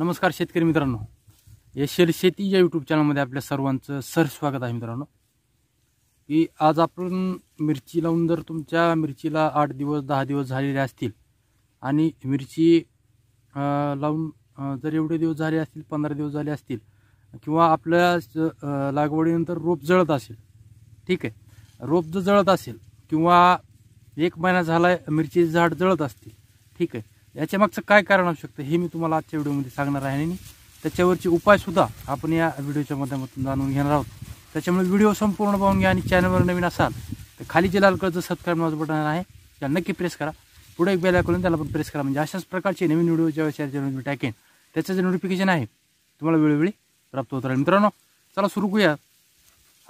नमस्कार शेतकरी मित्रांनो शेर शेती या यूट्यूब चॅनलमध्ये आपल्या सर्वांचं सर स्वागत आहे मित्रांनो की आज आपण मिरची लावून जर तुमच्या मिरचीला आठ दिवस दहा दिवस झालेले असतील आणि मिरची लावून जर एवढे दिवस झाले असतील पंधरा दिवस झाले असतील किंवा आपल्या लागवडीनंतर रोप जळत असेल ठीक आहे रोप जर जळत असेल किंवा एक महिना झाला मिरची झाड जळत असतील ठीक आहे याच्या मागचं काय कारण असू शकतं हे मी तुम्हाला आजच्या व्हिडिओमध्ये सांगणार आहे आणि त्याच्यावरचे उपायसुद्धा आपण या व्हिडिओच्या माध्यमातून जाणून घेणार आहोत त्याच्यामुळे व्हिडिओ संपूर्ण पाहून घ्या आणि चॅनलवर नवीन असाल तर खाली जे लाल कळचं सबस्क्राईब माझं बटन आहे त्याला नक्की प्रेस करा पुढे एक बेला करून त्याला पण प्रेस करा म्हणजे अशाच प्रकारचे नवीन व्हिडिओ ज्या मी टाकेन त्याचं जे नोटिफिकेशन आहे तुम्हाला वेळोवेळी प्राप्त होत राहील मित्रांनो चला सुरू करूया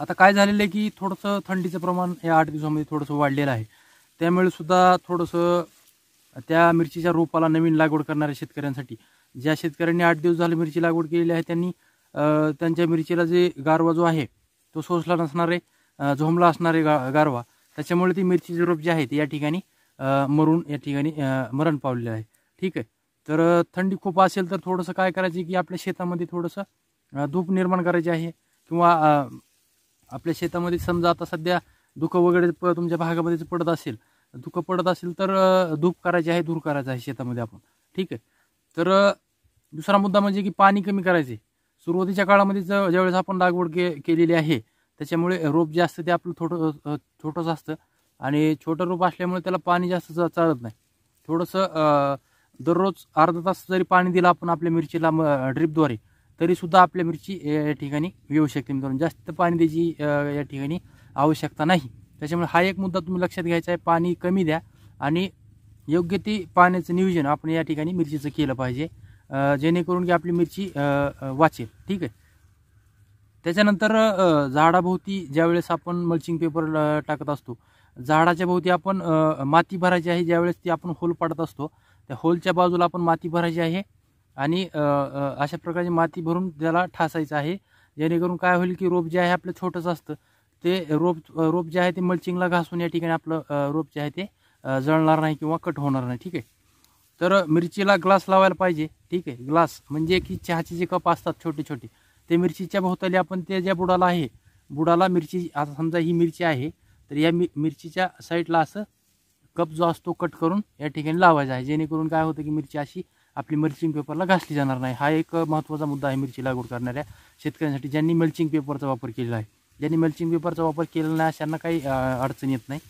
आता काय झालेलं आहे की थोडंसं थंडीचं प्रमाण या आठ दिवसामध्ये थोडंसं वाढलेलं आहे त्यामुळे सुद्धा थोडंसं त्या मिरचीच्या रोपाला नवीन लागवड करणाऱ्या शेतकऱ्यांसाठी ज्या शेतकऱ्यांनी आठ दिवस झाले मिरची लागवड केलेली आहे त्यांनी त्यांच्या मिरचीला जे गारवा जो आहे तो सोसला नसणारे झोमला असणारे गा गारवा त्याच्यामुळे ती मिरचीचे रोप जे आहे ते या ठिकाणी मरून या ठिकाणी मरण पावलेले आहे ठीक आहे तर थंडी खूप असेल तर थोडंसं काय करायचं की आपल्या शेतामध्ये थोडंसं धूप निर्माण करायची आहे किंवा आपल्या शेतामध्ये समजा आता सध्या धुकं वगैरे तुमच्या भागामध्ये पडत असेल दुखं पडत असेल तर धूप करायची आहे दूर करायचं आहे शेतामध्ये आपण ठीक आहे तर दुसरा मुद्दा म्हणजे की पाणी कमी करायचे सुरुवातीच्या काळामध्ये ज ज्यावेळेस आपण लागवड के केलेली आहे त्याच्यामुळे रोप जे असतं ते आपलं थोडं छोटंच असतं आणि छोटं रोप असल्यामुळे त्याला पाणी जास्त चालत नाही थोडंसं दररोज अर्धा तास जरी पाणी दिलं आपण आपल्या मिरचीला ड्रिपद्वारे तरीसुद्धा आपल्या मिरची या ठिकाणी येऊ शकते मित्रांनो जास्त पाणी द्यायची या ठिकाणी आवश्यकता नाही त्याच्यामुळे हा एक मुद्दा तुम्ही लक्षात घ्यायचा आहे पाणी कमी द्या आणि योग्य ते पाण्याचं नियोजन आपण या ठिकाणी मिरचीचं केलं पाहिजे जेणेकरून की आपली मिरची वाचेल ठीक आहे त्याच्यानंतर झाडाभोवती ज्यावेळेस आपण मल्चिंग पेपर टाकत असतो झाडाच्या भोवती आपण माती भरायची आहे ज्यावेळेस ती आपण होल पाडत असतो त्या होलच्या बाजूला आपण माती भरायची आहे आणि अशा प्रकारची माती भरून त्याला ठासायचं आहे जेणेकरून काय होईल की रोप जे आहे आपलं छोटंच असतं ते रोप रोप जे आहे ते मल्चिंगला घासून या ठिकाणी आपलं रोप जे आहे ते जळणार नाही किंवा कट होणार नाही ठीक आहे तर मिरचीला ग्लास लावायला पाहिजे ठीक आहे ग्लास म्हणजे की चहाचे जे कप असतात छोटे छोटे ते मिरचीच्या भोवताली आपण ते ज्या बुडाला आहे बुडाला मिरची आता समजा ही मिरची आहे तर या मि मिरचीच्या साईडला असं कप जो असतो कट करून या ठिकाणी लावायचा आहे जेणेकरून काय होतं की मिरची अशी आपली मल्चिंग पेपरला घासली जाणार नाही हा एक महत्त्वाचा मुद्दा आहे मिरची लागवड करणाऱ्या शेतकऱ्यांसाठी ज्यांनी मल्चिंग पेपरचा वापर केलेला आहे ज्यांनी मिल्चिंग पेपरचा वापर केलेला नाही अशांना काही अडचण येत नाही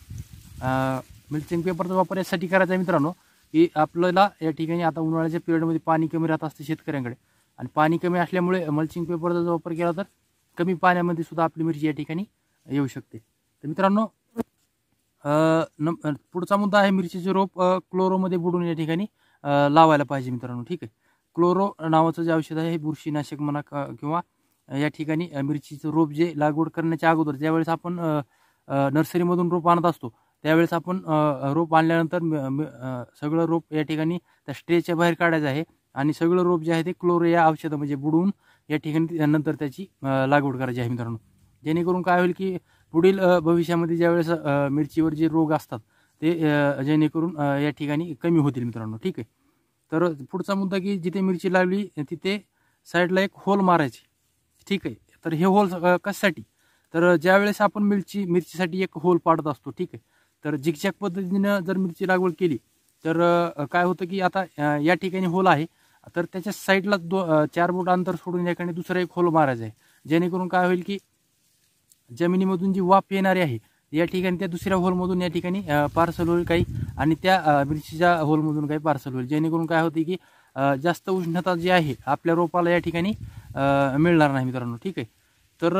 मिल्चिंग पेपरचा वापर यासाठी करायचा आहे मित्रांनो की आपल्याला या ठिकाणी आता उन्हाळ्याच्या पिरियडमध्ये पाणी कमी राहत असते शेतकऱ्यांकडे आणि पाणी कमी असल्यामुळे मल्चिंग पेपरचा जर वापर केला तर कमी पाण्यामध्ये सुद्धा आपली मिरची या ठिकाणी येऊ शकते तर मित्रांनो न पुढचा मुद्दा आहे मिरचीचे रोप क्लोरोमध्ये बुडून या ठिकाणी लावायला पाहिजे मित्रांनो ठीक आहे क्लोरो नावाचं जे औषध आहे हे बुरशीनाशक म्हणा किंवा या ठिकाणी मिरचीचं रोप जे लागवड करण्याच्या अगोदर ज्यावेळेस आपण नर्सरीमधून रोप आणत असतो त्यावेळेस आपण रोप आणल्यानंतर सगळं रोप या ठिकाणी त्या स्ट्रेच्या बाहेर काढायचं आहे आणि सगळं रोप जे आहे ते क्लोरो या औषधं म्हणजे बुडवून या ठिकाणी नंतर त्याची लागवड करायची आहे मित्रांनो जेणेकरून काय होईल की पुढील भविष्यामध्ये ज्यावेळेस मिरचीवर जे रोग असतात ते जेणेकरून या ठिकाणी कमी होतील मित्रांनो ठीक आहे तर पुढचा मुद्दा की जिथे मिरची लावली तिथे साईडला एक होल मारायची ठीक आहे तर हे होल कशासाठी तर ज्यावेळेस आपण मिरची मिरचीसाठी एक होल पाडत असतो ठीक आहे तर झिकझॅक पद्धतीनं जर मिरची लागवड केली तर काय होतं की आता या ठिकाणी होल आहे तर त्याच्या साईडला दो चार बोट अंतर सोडून या ठिकाणी दुसरा एक होल मारायचा आहे जेणेकरून काय होईल की जमिनीमधून जी वाफ येणारी आहे या ठिकाणी त्या दुसऱ्या होलमधून या ठिकाणी पार्सल होईल काही आणि त्या मिरचीच्या होलमधून काही पार्सल होईल जेणेकरून काय होते की जास्त उष्णता जी आहे आपल्या रोपाला या ठिकाणी मिळणार नाही मित्रांनो ठीक आहे तर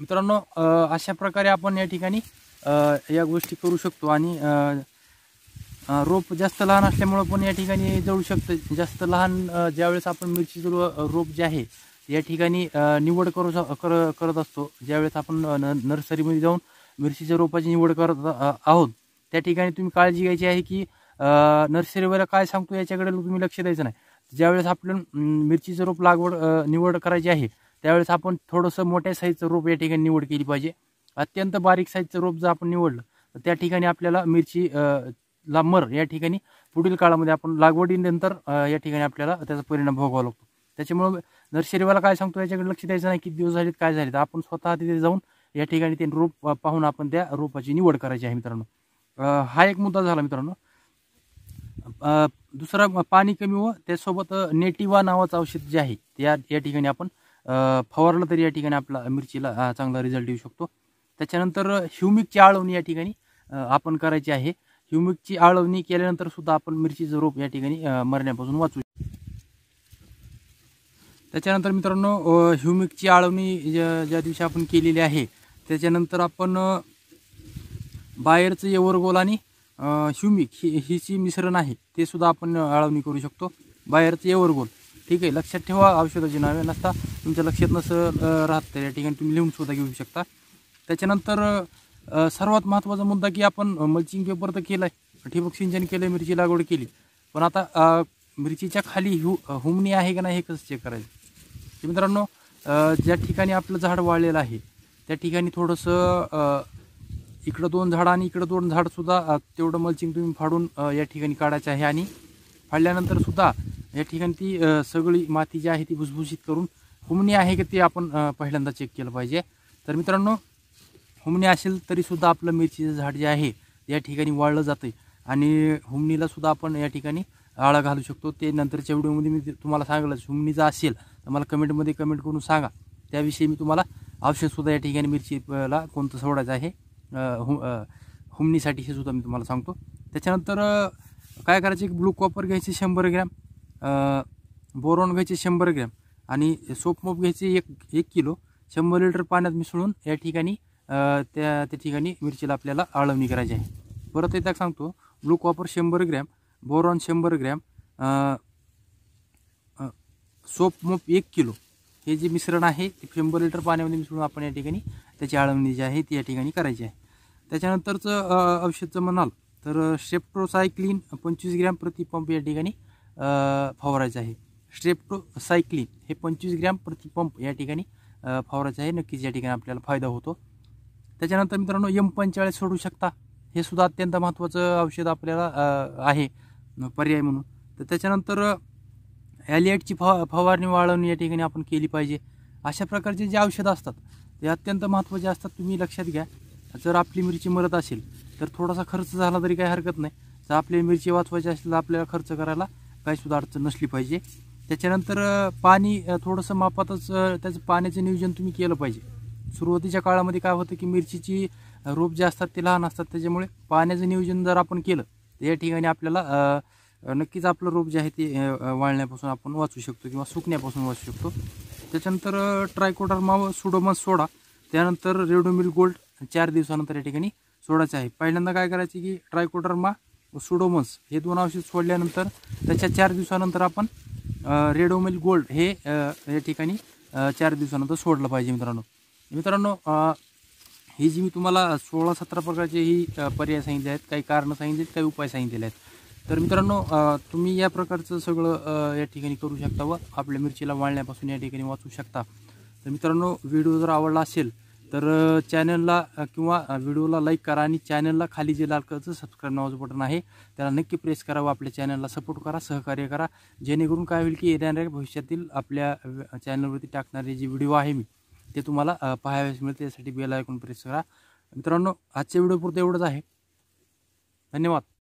मित्रांनो अशा प्रकारे आपण या ठिकाणी या गोष्टी करू शकतो आणि रोप जास्त लहान असल्यामुळं पण या ठिकाणी जळू शकतं जास्त लहान ज्यावेळेस आपण मिरचीचं रोप जे आहे या ठिकाणी निवड करू कर करत असतो ज्यावेळेस आपण नर्सरीमध्ये जाऊन मिरचीच्या रोपाची निवड करत आहोत त्या ठिकाणी तुम्ही काळजी घ्यायची आहे की नर्सरीवर काय सांगतो याच्याकडे तुम्ही लक्ष द्यायचं नाही ज्यावेळेस आपण मिरचीचं रोप लागवड निवड करायची आहे त्यावेळेस आपण थोडंसं मोठ्या साईजचं रोप या ठिकाणी निवड केली पाहिजे अत्यंत बारीक साईजचं रोप जर आपण निवडलं तर त्या ठिकाणी आपल्याला मिरची ला मर या ठिकाणी पुढील काळामध्ये आपण लागवडीनंतर या ठिकाणी आपल्याला त्याचा परिणाम भोगावा लागतो त्याच्यामुळे नर्सरीवाला काय सांगतो याच्याकडे लक्ष द्यायचं नाही किती दिवस झालेत काय झाले आपण स्वतः तिथे जाऊन या ठिकाणी ते रोप पाहून आपण त्या रोपाची निवड करायची आहे मित्रांनो हा एक मुद्दा झाला मित्रांनो दुसरा पाणी कमी व त्यासोबत नेटिवा नावाचं औषध जे आहे त्या या ठिकाणी आपण फवारलं तरी या ठिकाणी आपला मिरचीला चांगला रिझल्ट येऊ शकतो त्याच्यानंतर ह्युमिकची आळवणी या ठिकाणी आपण करायची आहे ह्युमिकची आळवणी केल्यानंतर सुद्धा आपण मिरचीचं रोप या ठिकाणी मरण्यापासून वाचू त्याच्यानंतर मित्रांनो ह्युमिकची आळवणी ज्या दिवशी आपण केलेली आहे त्याच्यानंतर आपण बाहेरचं एवरगोल आणि ह्युमिक ही हिची मिश्रण आहे ते सुद्धा आपण अळवणी करू शकतो बाहेरचं एवरगोल ठीक आहे लक्षात ठेवा औषधाची नावे नसता तुमच्या लक्षात नसं राहत या ठिकाणी तुम्ही लिहून सुद्धा घेऊ शकता त्याच्यानंतर सर्वात महत्त्वाचा मुद्दा की आपण मल्चिंग पेपर तर केला आहे ठिबक सिंचन केलं मिरची लागवड केली पण आता मिरचीच्या खाली हु हुमणी आहे का नाही हे कसं चेक करायचं मित्रांनो ज्या ठिकाणी आपलं झाड वाळलेलं आहे त्या ठिकाणी थोडंसं इकडं दोन झाडं आणि इकडं दोन झाडसुद्धा तेवढं मल्चिंग तुम्ही फाडून या ठिकाणी काढायचं आहे आणि फाडल्यानंतर सुद्धा या ठिकाणी ती सगळी माती जी आहे ती भुसभुशीत करून हुमणी आहे की ते आपण पहिल्यांदा चेक केलं पाहिजे तर मित्रांनो हुमणी असेल तरीसुद्धा आपलं मिरचीचं झाड जे आहे या ठिकाणी वाळलं जातं आणि हुमणीला सुद्धा आपण या ठिकाणी आळा घालू शकतो ते नंतरच्या व्हिडिओमध्ये मी तुम्हाला सांगलंच जर असेल तर मला कमेंटमध्ये कमेंट करून सांगा त्याविषयी मी तुम्हाला औषधसुद्धा या ठिकाणी मिरचीला कोणतं सोडायचं आहे हु हुमणीसाठी हे सुद्धा मी तुम्हाला सांगतो त्याच्यानंतर काय करायचे ब्लू कॉपर घ्यायचे शंभर ग्रॅम बोरॉन घ्यायचे शंभर ग्रॅम आणि सोपमोप घ्यायचे एक एक किलो शंभर लिटर पाण्यात मिसळून या ठिकाणी त्या त्या ठिकाणी मिरचीला आपल्याला आळवणी करायची आहे परत एकदा सांगतो ब्लू कॉपर शंभर ग्रॅम बोरॉन शंभर ग्रॅम सोप मोफ एक किलो हे जे मिश्रण आहे ते शंभर लिटर पाण्यामध्ये मिसळून आपण या ठिकाणी त्याची आळवणी जी आहे ती या ठिकाणी करायची आहे त्याच्यानंतरचं औषधचं म्हणाल तर स्ट्रेप्टोसायक्लिन पंचवीस ग्रॅम प्रति पंप या ठिकाणी फवारायचं आहे स्ट्रेप्टोसायक्लिन हे पंचवीस ग्रॅम प्रति पंप या ठिकाणी फवारायचं आहे नक्कीच या ठिकाणी आपल्याला फायदा होतो त्याच्यानंतर मित्रांनो यम पंचाळीस सोडू शकता हे सुद्धा अत्यंत महत्त्वाचं औषध आपल्याला आहे पर्याय म्हणून तर त्याच्यानंतर ॲलिएटची फवा फवारणी वाळवणी या ठिकाणी आपण केली पाहिजे अशा प्रकारचे जे औषधं असतात ते अत्यंत महत्त्वाचे असतात तुम्ही लक्षात घ्या जर आपली मिरची मरत असेल तर थोडासा खर्च झाला तरी काही हरकत नाही जर आपली मिरची वाचवायची असेल तर आपल्याला खर्च करायला काहीसुद्धा अडचण नसली पाहिजे त्याच्यानंतर पाणी थोडंसं मापातच त्याचं पाण्याचं नियोजन तुम्ही केलं पाहिजे सुरुवातीच्या काळामध्ये काय होतं की मिरचीची रोप जे असतात ते लहान असतात त्याच्यामुळे पाण्याचं नियोजन जर आपण केलं तर या ठिकाणी आपल्याला नक्कीच आपलं रोप जे आहे ते वाळण्यापासून आपण वाचू शकतो किंवा सुकण्यापासून वाचू शकतो त्याच्यानंतर व सुडोमस सोडा त्यानंतर रेडोमिल गोल्ड चार दिवसानंतर या ठिकाणी सोडायचं आहे पहिल्यांदा काय करायचे की ट्रायकोडर्मा सुडोमस हे दोन औषध सोडल्यानंतर त्याच्या चार दिवसानंतर आपण रेडोमिल गोल्ड हे या ठिकाणी चार दिवसानंतर सोडलं पाहिजे मित्रांनो मित्रांनो ही जी मी तुम्हाला सोळा सतरा प्रकारचे ही पर्याय सांगितले आहेत काही कारणं सांगितले आहेत काही उपाय सांगितलेले आहेत तर मित्रांनो तुम्ही या प्रकारचं सगळं या ठिकाणी करू शकता व आपल्या मिरचीला वाळण्यापासून या ठिकाणी वाचू शकता तर मित्रांनो व्हिडिओ जर आवडला असेल तर चॅनलला किंवा व्हिडिओला लाईक करा आणि चॅनलला खाली जे लाल कलरचं सबस्क्राईब नावाचं बटन आहे त्याला नक्की प्रेस करा व आपल्या चॅनलला सपोर्ट करा सहकार्य करा जेणेकरून काय होईल की येणाऱ्या भविष्यातील आपल्या चॅनलवरती टाकणारे जे व्हिडिओ आहे मी ते तुम्हाला पाहावेस मिळते यासाठी बेल ऐकून प्रेस करा मित्रांनो आजच्या व्हिडिओपुरतं एवढंच आहे धन्यवाद